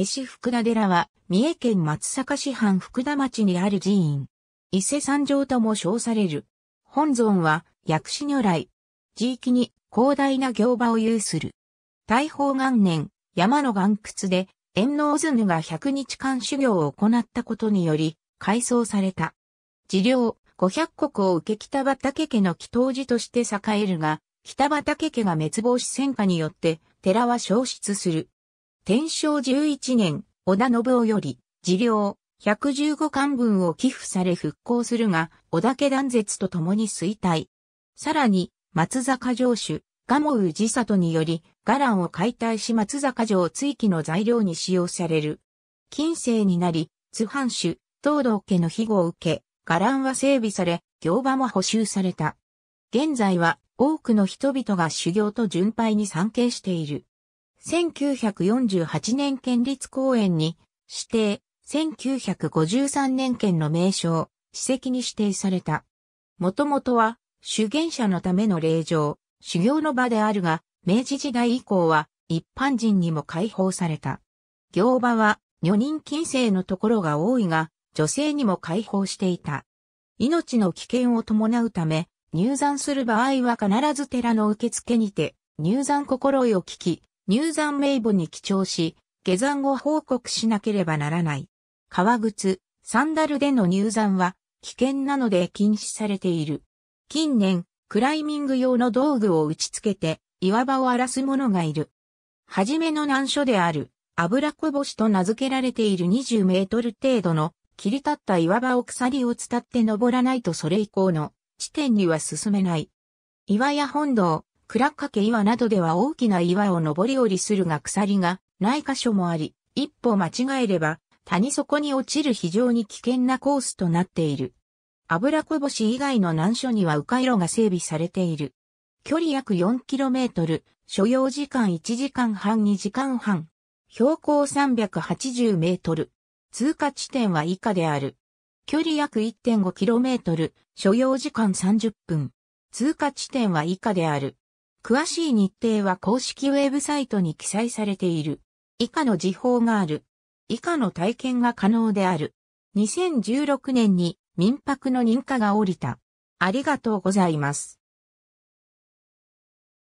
飯福田寺は、三重県松阪市藩福田町にある寺院。伊勢山条とも称される。本尊は、薬師如来。地域に広大な行場を有する。大宝元年、山の岩窟で、天皇図が100日間修行を行ったことにより、改装された。治療、500国を受け北畠家の祈祷寺として栄えるが、北畠家が滅亡し戦火によって、寺は消失する。天正11年、織田信夫より、治療、115巻分を寄付され復興するが、織田家断絶とともに衰退。さらに、松坂城主、蒲生氏里により、伽藍を解体し松坂城追記の材料に使用される。近世になり、津藩主、東道家の庇護を受け、伽藍は整備され、行場も補修された。現在は、多くの人々が修行と巡拝に参詣している。1948年県立公園に指定、1953年県の名称、史跡に指定された。もともとは、修験者のための霊場、修行の場であるが、明治時代以降は一般人にも解放された。行場は女人禁制のところが多いが、女性にも解放していた。命の危険を伴うため、入山する場合は必ず寺の受付にて、入山心得を聞き、入山名簿に記帳し、下山後報告しなければならない。革靴、サンダルでの入山は危険なので禁止されている。近年、クライミング用の道具を打ち付けて岩場を荒らす者がいる。はじめの難所である油こぼしと名付けられている20メートル程度の切り立った岩場を鎖を伝って登らないとそれ以降の地点には進めない。岩屋本堂、倉掛岩などでは大きな岩を登り降りするが鎖がない箇所もあり、一歩間違えれば谷底に落ちる非常に危険なコースとなっている。油こぼし以外の難所には迂回路が整備されている。距離約 4km、所要時間1時間半2時間半。標高380メートル。通過地点は以下である。距離約 1.5km、所要時間30分。通過地点は以下である。詳しい日程は公式ウェブサイトに記載されている。以下の時報がある。以下の体験が可能である。2016年に民泊の認可が下りた。ありがとうございます。